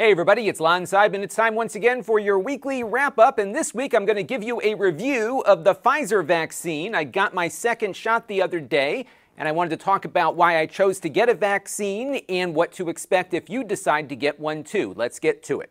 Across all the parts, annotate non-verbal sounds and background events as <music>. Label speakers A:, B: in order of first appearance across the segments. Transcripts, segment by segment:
A: Hey everybody, it's Lon Seidman. It's time once again for your weekly wrap up, and this week I'm going to give you a review of the Pfizer vaccine. I got my second shot the other day, and I wanted to talk about why I chose to get a vaccine and what to expect if you decide to get one too. Let's get to it.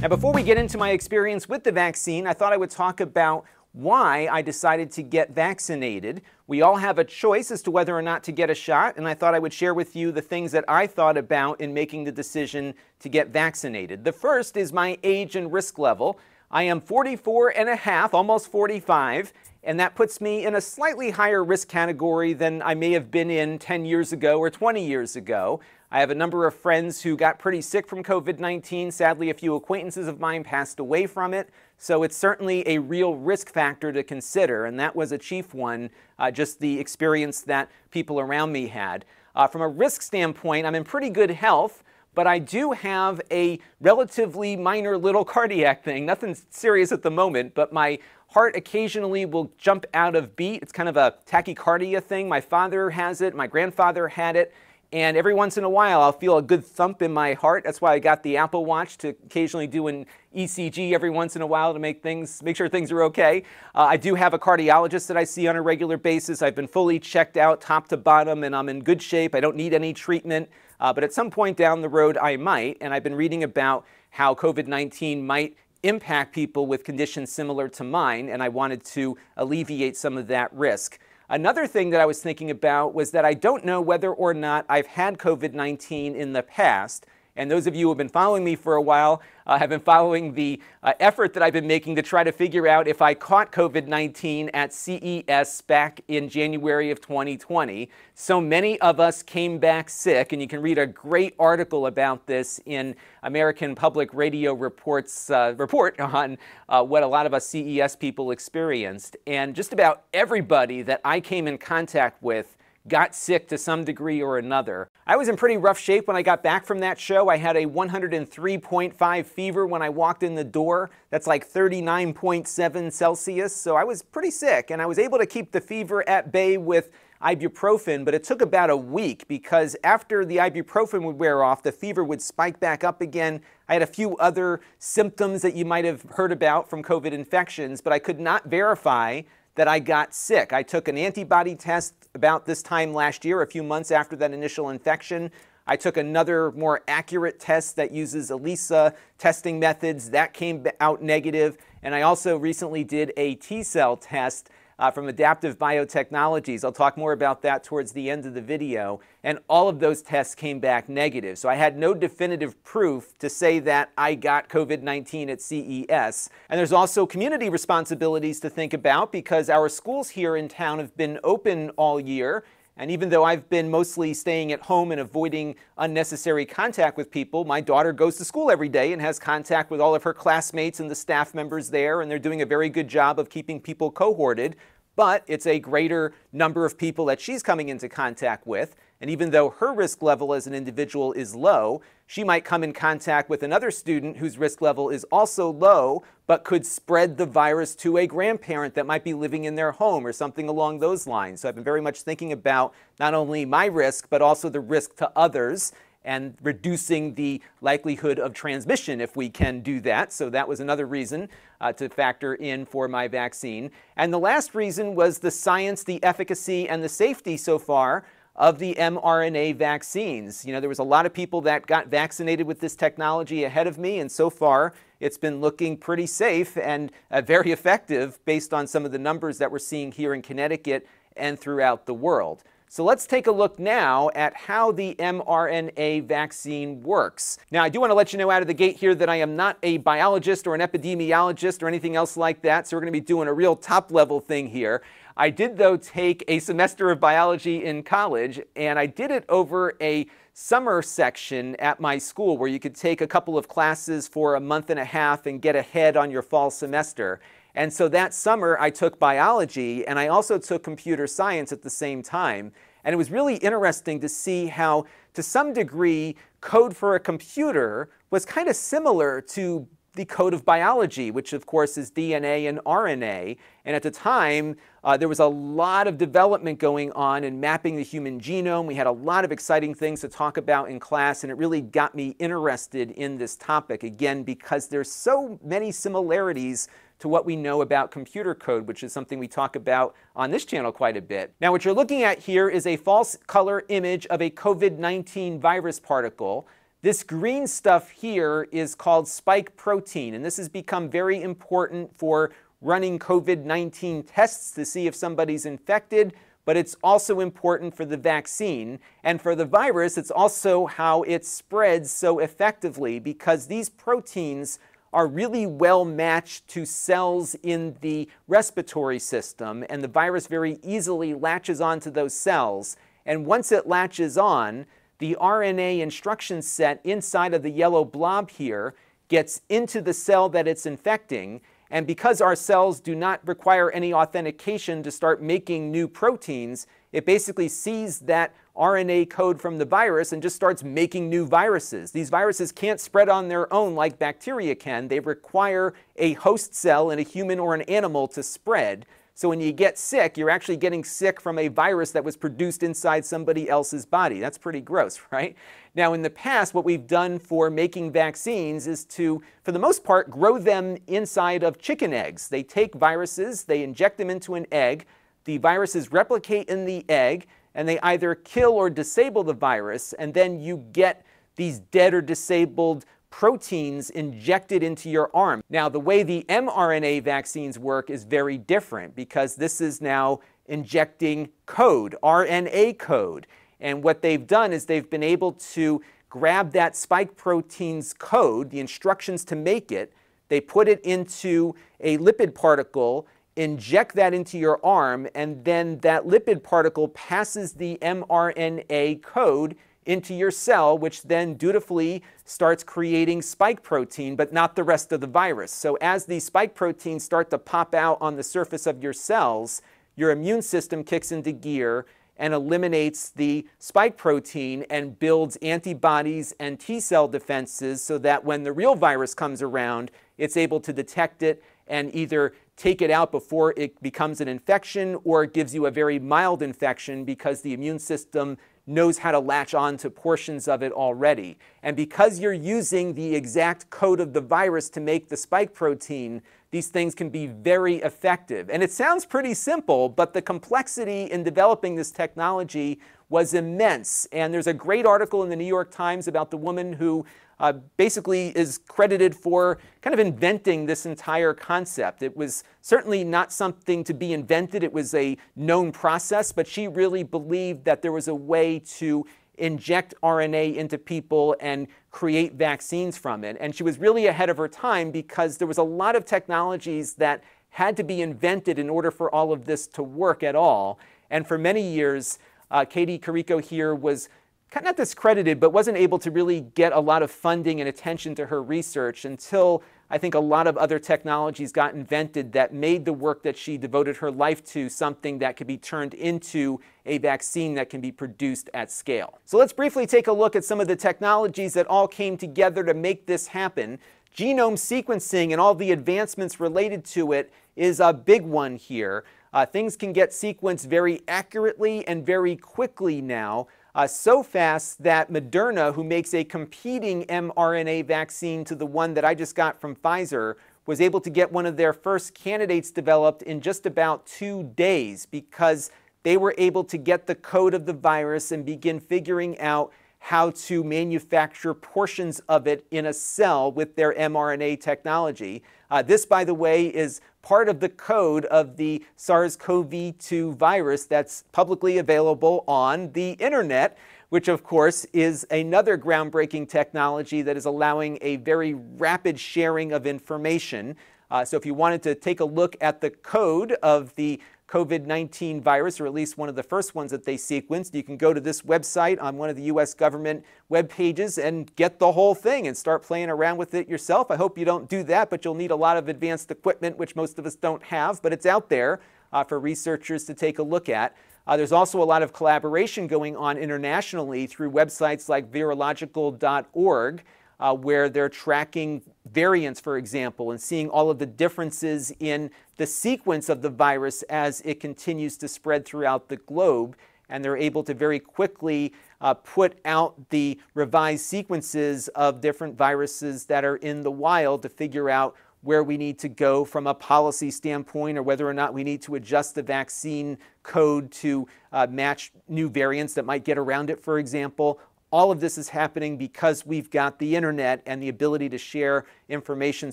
A: Now, before we get into my experience with the vaccine, I thought I would talk about why I decided to get vaccinated. We all have a choice as to whether or not to get a shot, and I thought I would share with you the things that I thought about in making the decision to get vaccinated. The first is my age and risk level. I am 44 and a half, almost 45, and that puts me in a slightly higher risk category than I may have been in 10 years ago or 20 years ago. I have a number of friends who got pretty sick from COVID 19. Sadly, a few acquaintances of mine passed away from it. So it's certainly a real risk factor to consider, and that was a chief one, uh, just the experience that people around me had. Uh, from a risk standpoint, I'm in pretty good health, but I do have a relatively minor little <laughs> cardiac thing. Nothing serious at the moment, but my heart occasionally will jump out of beat. It's kind of a tachycardia thing. My father has it, my grandfather had it and every once in a while I'll feel a good thump in my heart. That's why I got the Apple Watch to occasionally do an ECG every once in a while to make things make sure things are okay. Uh, I do have a cardiologist that I see on a regular basis. I've been fully checked out top to bottom and I'm in good shape. I don't need any treatment, uh, but at some point down the road I might, and I've been reading about how COVID-19 might impact people with conditions similar to mine, and I wanted to alleviate some of that risk. Another thing that I was thinking about was that I don't know whether or not I've had COVID 19 in the past. And those of you who have been following me for a while uh, have been following the uh, effort that I've been making to try to figure out if I caught COVID 19 at CES back in January of 2020. So many of us came back sick, and you can read a great article about this in American Public Radio Report's uh, report <laughs> on uh, what a lot of us CES people experienced. And just about everybody that I came in contact with got sick to some degree or another I was in pretty rough shape when I got back from that show. I had a 103.5 fever when I walked in the door. That's like 39.7 Celsius. So I was pretty sick, and I was able to keep the fever at bay with ibuprofen, but it took about a week because after the ibuprofen would wear off, the fever would spike back up again. I had a few other symptoms that you might have heard about from COVID infections, but I could not verify that I got sick. I took an antibody test about this time last year, a few months after that initial infection. I took another more accurate test that uses ELISA testing methods. That came out negative. And I also recently did a T cell test uh, from Adaptive Biotechnologies. I'll talk more about that towards the end of the video. And all of those tests came back negative. So I had no definitive proof to say that I got COVID 19 at CES. And there's also community responsibilities to think about because our schools here in town have been open all year and even though I've been mostly staying at home and avoiding unnecessary contact with people, my daughter goes to school every day and has contact with all of her classmates and the staff members there, and they're doing a very good job of keeping people cohorted. But it's a greater number of people that she's coming into contact with. And even though her risk level as an individual is low, she might come in contact with another student whose risk level is also low, but could spread the virus to a grandparent that might be living in their home or something along those lines. So I've been very much thinking about not only my risk, but also the risk to others and reducing the likelihood of transmission if we can do that. So that was another reason uh, to factor in for my vaccine. And the last reason was the science, the efficacy, and the safety so far of the mRNA vaccines. You know, there was a lot of people that got vaccinated with this technology ahead of me, and so far it's been looking pretty safe and uh, very effective based on some of the numbers that we're seeing here in Connecticut and throughout the world. So let's take a look now at how the mRNA vaccine works. Now, I do want to let you know out of the gate here that I am not a biologist or an epidemiologist or anything else like that, so we're going to be doing a real top level thing here. I did, though, take a semester of biology in college, and I did it over a summer section at my school where you could take a couple of classes for a month and a half and get ahead on your fall semester. And so that summer, I took biology and I also took computer science at the same time. And it was really interesting to see how, to some degree, code for a computer was kind of similar to the code of biology, which of course is DNA and RNA. And at the time, uh, there was a lot of development going on in mapping the human genome. We had a lot of exciting things to talk about in class, and it really got me interested in this topic again because there's so many similarities to what we know about computer code, which is something we talk about on this channel quite a bit. Now, what you're looking at here is a false color image of a COVID-19 virus particle. This green stuff here is called spike protein, and this has become very important for running COVID-19 tests to see if somebody's infected, but it's also important for the vaccine. And for the virus, it's also how it spreads so effectively because these proteins are really well matched to cells in the respiratory system, and the virus very easily latches onto those cells. And once it latches on, the RNA instruction set inside of the yellow blob here gets into the cell that it's infecting, and because our cells do not require any authentication to start making new proteins, it basically sees that RNA code from the virus and just starts making new viruses. These viruses can't spread on their own like bacteria can. They require a host cell in a human or an animal to spread. So when you get sick, you're actually getting sick from a virus that was produced inside somebody else's body. That's pretty gross, <laughs> right? Now, in the past, what we've done for making vaccines is to, for the most part, grow them inside of chicken eggs. They take viruses, they inject them into an egg, the viruses replicate in the egg, and they either kill or disable the virus, and then you get these dead or disabled proteins injected into your arm. Now, the way the mRNA vaccines work is very different because this is now injecting code, RNA code. And what they've done is they've been able to grab that spike protein's code, the instructions to make it, they put it into a lipid particle, inject that into your arm, and then that lipid particle passes the mRNA code into your cell, which then dutifully starts creating spike protein, but not the rest of the virus. So, as these spike proteins start to pop out on the surface of your cells, your immune system kicks into gear and eliminates the spike protein and builds antibodies and T cell defenses so that when the real virus comes around, it's able to detect it and either take it out before it becomes an infection or it gives you a very mild infection because the immune system knows how to latch on to portions of it already. And because you're using the exact code of the virus to make the spike protein, these things can be very effective. And it sounds pretty simple, but the complexity in developing this technology was immense. And there's a great article in the New York Times about the woman who uh, basically is credited for kind of inventing this entire concept. It was certainly not something to be invented, it was a known process, but she really believed that there was a way to inject RNA into people and create vaccines from it. And she was really ahead of her time because there was a lot of technologies that had to be invented in order for all of this to work at all. And for many years, uh, Katie Carrico here was kind of discredited, but wasn't able to really get a lot of funding and attention to her research until I think a lot of other technologies got invented that made the work that she devoted her life to something that could be turned into a vaccine that can be produced at scale. So let's briefly take a look at some of the technologies that all came together to make this happen. Genome sequencing and all the advancements related to it is a big one here. Uh, things can get sequenced very accurately and very quickly now uh, so fast that Moderna, who makes a competing mRNA vaccine to the one that I just got from Pfizer, was able to get one of their first candidates developed in just about two days because they were able to get the code of the virus and begin figuring out how to manufacture portions of it in a cell with their mRNA technology. Uh, this, by the way, is part of the code of the SARS CoV 2 virus that's publicly available on the internet, which of course is another groundbreaking technology that is allowing a very rapid sharing of information. Uh, so if you wanted to take a look at the code of the COVID 19 virus, or at least one of the first ones that they sequenced. You can go to this website on one of the US government web pages and get the whole thing and start playing around with it yourself. I hope you don't do that, but you'll need a lot of advanced equipment, which most of us don't have, but it's out there uh, for researchers to take a look at. Uh, there's also a lot of collaboration going on internationally through websites like virological.org uh, where they're tracking variants, for example, and seeing all of the differences in the sequence of the virus as it continues to spread throughout the globe. And they're able to very quickly uh, put out the revised sequences of different viruses that are in the wild to figure out where we need to go from a policy standpoint or whether or not we need to adjust the vaccine code to uh, match new variants that might get around it, for example. All of this is happening because we've got the internet and the ability to share information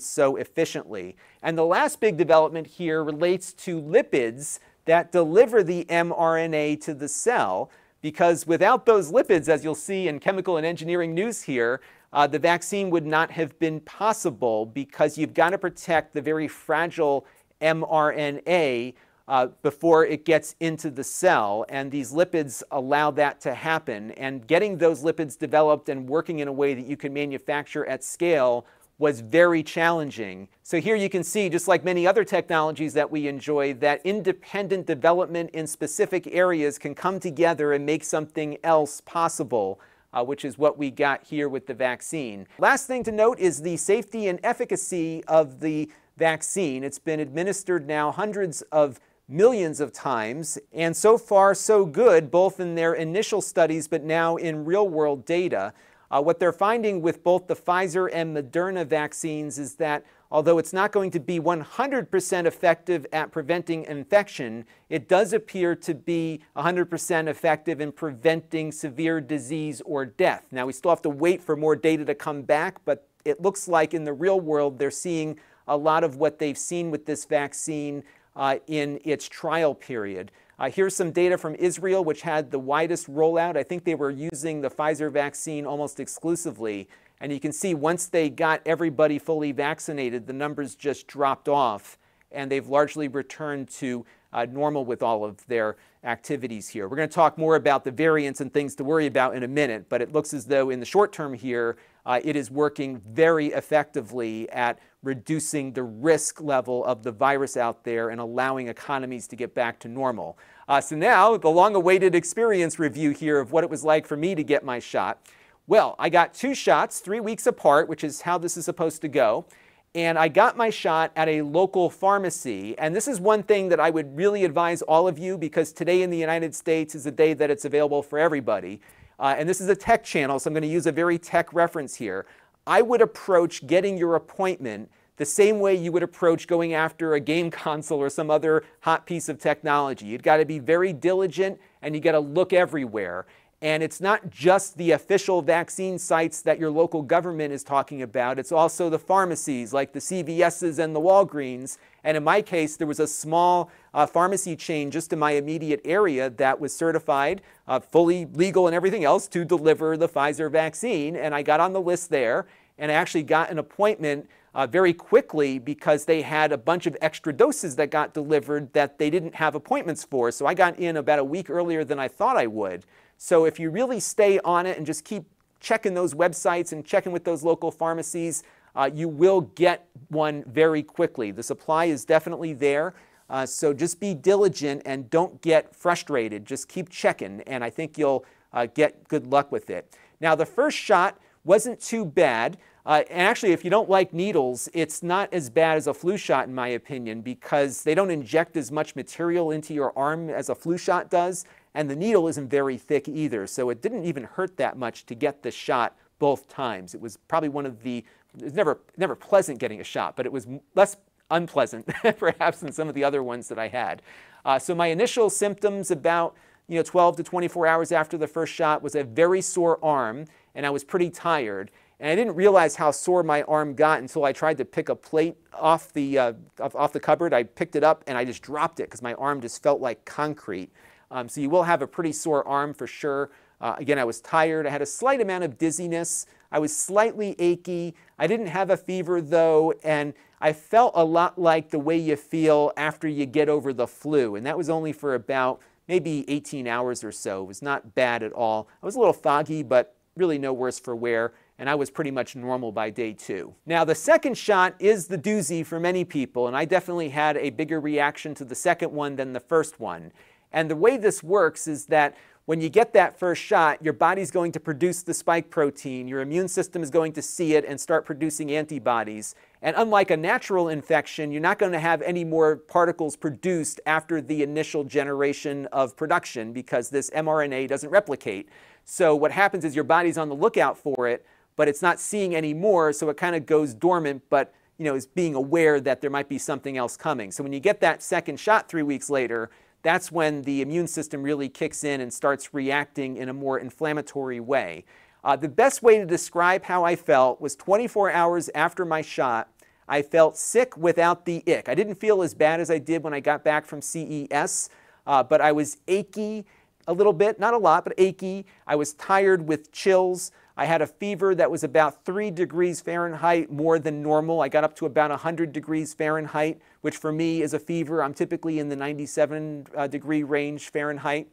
A: so efficiently. And the last big development here relates to lipids that deliver the mRNA to the cell, because without those lipids, as you'll see in chemical and engineering news here, uh, the vaccine would not have been possible because you've got to protect the very fragile mRNA uh, before it gets into the cell, and these lipids allow that to happen. And getting those lipids developed and working in a way that you can manufacture at scale was very challenging. So here you can see, just like many other technologies that we enjoy, that independent development in specific areas can come together and make something else possible. Uh, which is what we got here with the vaccine. Last thing to note is the safety and efficacy of the vaccine. It's been administered now hundreds of millions of times, and so far so good, both in their initial studies but now in real world data. Uh, what they're finding with both the Pfizer and Moderna vaccines is that although it's not going to be 100% effective at preventing infection, it does appear to be 100% effective in preventing severe disease or death. Now, we still have to wait for more data to come back, but it looks like in the real world they're seeing a lot of what they've seen with this vaccine uh, in its trial period. Uh, here's some data from Israel, which had the widest rollout. I think they were using the Pfizer vaccine almost exclusively. And you can see once they got everybody fully vaccinated, the numbers just dropped off, and they've largely returned to uh, normal with all of their activities here. We're going to talk more about the variants and things to worry about in a minute, but it looks as though in the short term here, uh, it is working very effectively at reducing the risk level of the virus out there and allowing economies to get back to normal. Uh, so now, the long awaited experience review here of what it was like for me to get my shot. Well, I got two shots three weeks apart, which is how this is supposed to go. And I got my shot at a local pharmacy. And this is one thing that I would really advise all of you because today in the United States is the day that it's available for everybody. Uh, and this is a tech channel, so I'm going to use a very tech reference here. I would approach getting your appointment the same way you would approach going after a game <laughs> console or some other hot piece of technology. You've got to be very diligent and you got to look everywhere. And it's not just the official vaccine sites that your local government is talking about, it's also the pharmacies like the CVS's and the Walgreens. And in my case, there was a small uh, pharmacy chain just in my immediate area that was certified, uh, fully legal and everything else, to deliver the Pfizer vaccine. And I got on the list there and I actually got an appointment uh, very quickly because they had a bunch of extra doses that got delivered that they didn't have appointments for. So I got in about a week earlier than I thought I would. So if you really stay on it and just keep checking those websites and checking with those local pharmacies, uh, you will get one very quickly. The supply is definitely there. Uh, so just be diligent and don't get frustrated. Just keep checking, and I think you'll uh, get good luck with it. Now, the first shot wasn't too bad. Uh, and actually, if you don't like needles, it's not as bad as a flu shot, in my opinion, because they don't inject as much material into your arm as a flu shot does, and the needle isn't very thick either. So it didn't even hurt that much to get the shot both times. It was probably one of the, it was never, never pleasant getting a shot, but it was less unpleasant <laughs> perhaps than some of the other ones that I had. Uh, so my initial symptoms about you know, 12 to 24 hours after the first shot was a very sore arm and I was pretty tired. And I didn't realize how sore my arm got until I tried to pick a plate off the, uh, off, the cupboard. I picked it up and I just dropped it because my arm just felt like concrete. Um, so you will have a pretty sore arm for sure. Uh, again, I was tired. I had a slight amount of dizziness. I was slightly achy. I didn't have a fever though, and I felt a lot like the way you feel after you get over the flu. And that was only for about maybe 18 hours or so. It was not bad at all. I was a little foggy, but really no worse for wear, and I was pretty much normal by day two. Now, the second shot is the doozy for many people, and I definitely had a bigger reaction to the second one than the first one. And the way this works is that when you get that first shot, your body's going to produce the spike protein. Your immune system is going to see it and start producing antibodies. And unlike a natural infection, you're not going to have any more particles produced after the initial generation of production because this mRNA doesn't replicate. So what happens is your body's on the lookout for it, but it's not seeing any more, so it kind of goes dormant, but you know, is being aware that there might be something else coming. So when you get that second shot three weeks later, that's when the immune system really kicks in and starts reacting in a more inflammatory way. Uh, the best way to describe how I felt was 24 hours after my shot, I felt sick without the ick. I didn't feel as bad as I did when I got back from CES, uh, but I was achy a little bit, not a lot, but achy. I was tired with chills. I had a fever that was about 3 degrees Fahrenheit more than normal. I got up to about 100 degrees Fahrenheit, which for me is a fever. I'm typically in the 97 uh, degree range Fahrenheit.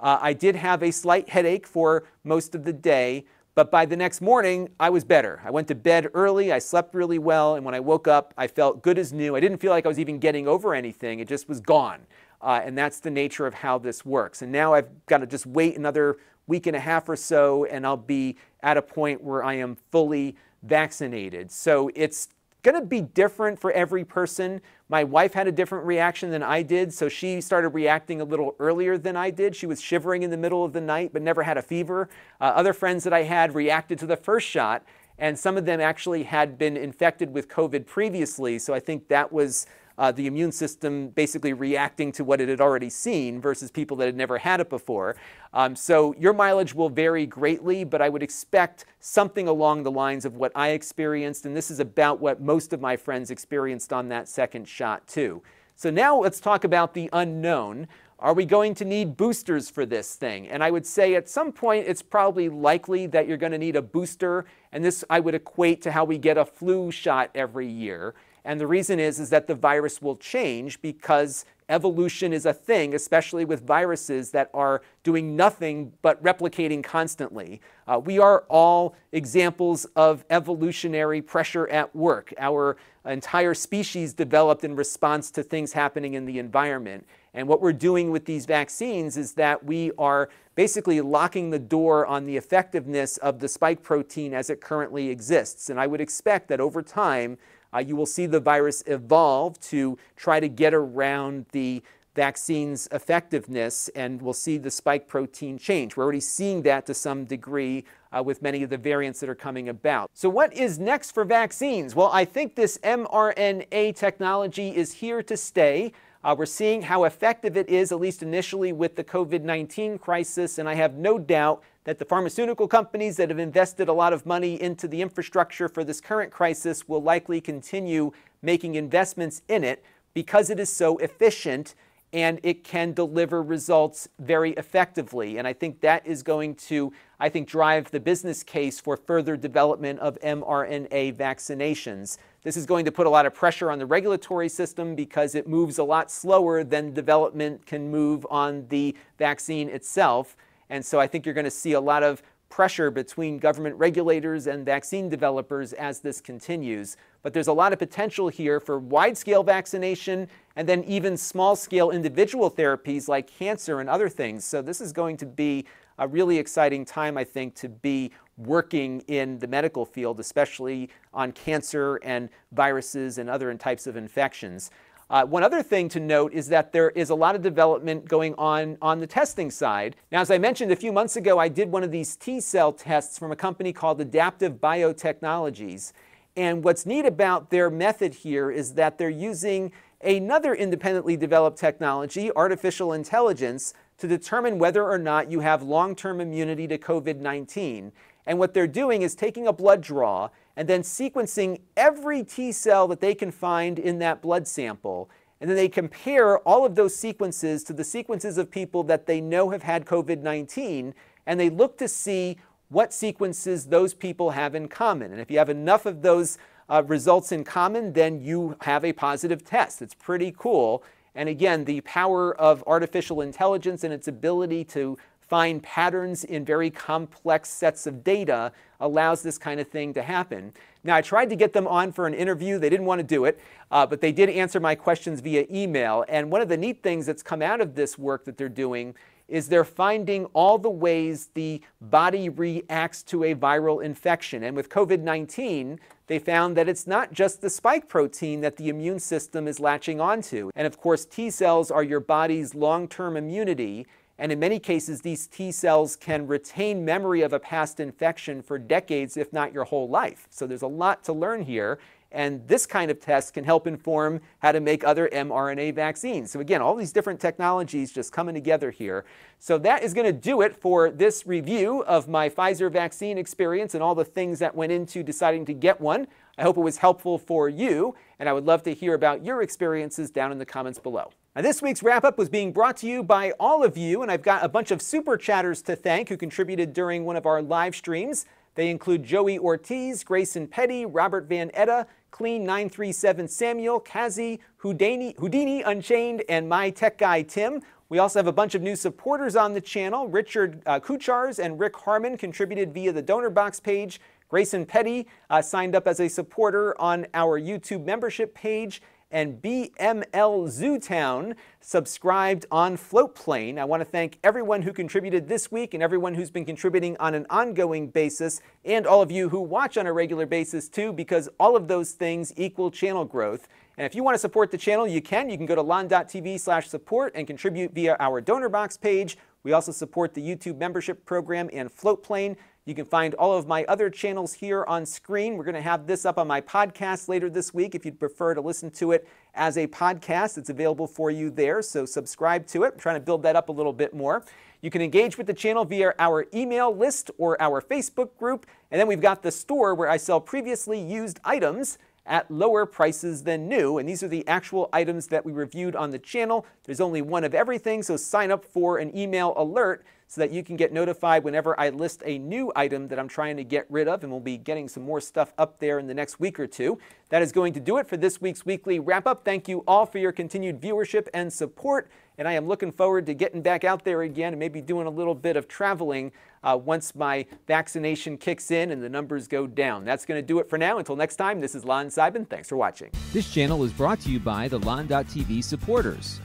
A: Uh, I did have a slight headache for most of the day, but by the next morning, I was better. I went to bed early, I slept really well, and when I woke up, I felt good as new. I didn't feel like I was even getting over anything, it just was gone. Uh, and that's the nature of how this works. And now I've got to just wait another week and a half or so, and I'll be at a point where I am fully vaccinated. So it's going to be different for every person. My wife had a different reaction than I did, so she started reacting a little earlier than I did. She was shivering in the middle of the night, but never had a fever. Uh, other friends that I had reacted to the first shot, and some of them actually had been infected with COVID previously, so I think that was uh, the immune system basically reacting to what it had already seen versus people that had never had it before. Um, so your mileage will vary greatly, but I would expect something along the lines of what I experienced, and this is about what most of my friends experienced on that second shot, too. So now let's talk about the unknown. Are we going to need boosters for this thing? And I would say at some point it's probably likely that you're going to need a booster, and this I would equate to how we get a flu shot every year. And the reason is, is that the virus will change because evolution is a thing, especially with viruses that are doing nothing but replicating constantly. Uh, we are all examples of evolutionary pressure at work. Our entire species developed in response to things happening in the environment. And what we're doing with these vaccines is that we are basically locking the door on the effectiveness of the spike protein as it currently exists. And I would expect that over time, uh, you will see the virus evolve to try to get around the vaccine's effectiveness, and we'll see the spike protein change. We're already seeing that to some degree uh, with many of the variants that are coming about. So, what is next for vaccines? Well, I think this mRNA technology is here to stay. Uh, we're seeing how effective it is, at least initially, with the COVID 19 crisis, and I have no doubt that the pharmaceutical companies that have invested a lot of money into the infrastructure for this current crisis will likely continue making investments in it because it is so efficient and it can deliver results very effectively. And I think that is going to, I think, drive the business case for further development of mRNA vaccinations. This is going to put a lot of pressure on the regulatory system because it moves a lot slower than development can move on the vaccine itself. And so I think you're going to see a lot of pressure between government regulators and vaccine developers as this continues. But there's a lot of potential here for wide scale vaccination and then even small scale individual therapies like cancer and other things. So this is going to be a really exciting time, I think, to be working in the medical field, especially on cancer and viruses and other types of infections. Uh, one other thing to note is that there is a lot of development going on on the testing side. Now, as I mentioned a few months ago, I did one of these T cell tests from a company called Adaptive Biotechnologies. And what's neat about their method here is that they're using another independently developed technology, artificial intelligence, to determine whether or not you have long term immunity to COVID 19. And what they're doing is taking a blood draw and then sequencing every T cell that they can find in that blood sample. And then they compare all of those sequences to the sequences of people that they know have had COVID 19, and they look to see what sequences those people have in common. And if you have enough of those uh, results in common, then you have a positive test. It's pretty cool. And again, the power of artificial intelligence and its ability to find patterns in very complex sets of data allows this kind of thing to happen. Now, I tried to get them on for an interview. They didn't want to do it, uh, but they did answer my questions via email. And one of the neat things that's come out of this work that they're doing is they're finding all the ways the body reacts to a viral infection. And with COVID 19, they found that it's not just the spike protein that the immune system is latching onto. And of course, T cells are your body's long term immunity. And in many cases, these T cells can retain memory of a past infection for decades, if not your whole life. So there's a lot to learn here. And this kind of test can help inform how to make other mRNA vaccines. So, again, all these different technologies just coming together here. So, that is going to do it for this review of my Pfizer vaccine experience and all the things that went into deciding to get one. I hope it was helpful for you, and I would love to hear about your experiences down in the comments below. Now, this week's wrap up was being brought to you by all of you, and I've got a bunch of super chatters to thank who contributed during one of our live streams. They include Joey Ortiz, Grayson Petty, Robert Van Etta, Clean937 Samuel, Kazi, Houdini, Houdini Unchained, and my tech guy Tim. We also have a bunch of new supporters on the channel. Richard uh, Kuchars and Rick Harmon contributed via the donor box page. Grayson Petty uh, signed up as a supporter on our YouTube membership page and BML Zootown subscribed on Floatplane. I want to thank everyone who contributed this week and everyone who's been contributing on an ongoing basis and all of you who watch on a regular basis too because all of those things equal channel growth. And if you want to support the channel, you can. You can go to lon.tv slash support and contribute via our donor box page. We also support the YouTube membership program and Floatplane. You can find all of my other channels here on screen. We're going to have this up on my podcast later this week. If you'd prefer to listen to it as a podcast, it's available for you there. So subscribe to it. I'm trying to build that up a little bit more. You can engage with the channel via our email list or our Facebook group. And then we've got the store where I sell previously used items at lower prices than new. And these are the actual items that we reviewed on the channel. There's only one of everything, so sign up for an email alert so that you can get notified whenever I list a new item that I'm trying to get rid of, and we'll be getting some more stuff up there in the next week or two. That is going to do it for this week's weekly wrap up. Thank you all for your continued viewership and support, and I am looking forward to getting back out there again and maybe doing a little bit of traveling uh, once my vaccination kicks in and the numbers go down. That's going to do it for now. Until next time, this is Lon Sybin. Thanks for watching. This channel is brought to you by the Lon.TV supporters,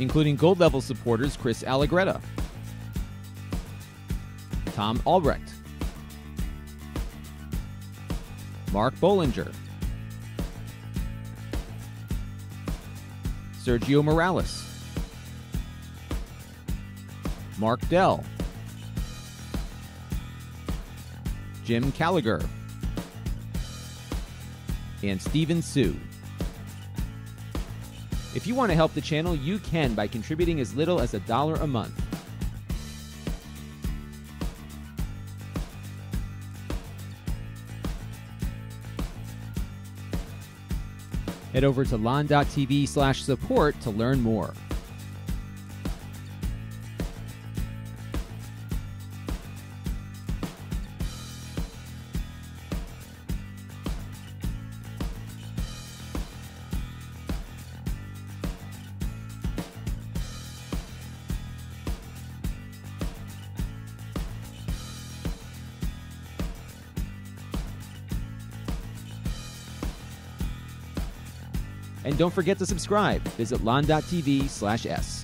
A: including gold level supporters Chris Allegretta Tom Albrecht, Mark Bollinger, Sergio Morales, Mark Dell, Jim Callagher, and Steven Sue. If you want to help the channel, you can by contributing as little as a dollar a month. Head over to lon.tv slash support to learn more. don't forget to subscribe. Visit lon.tv slash S.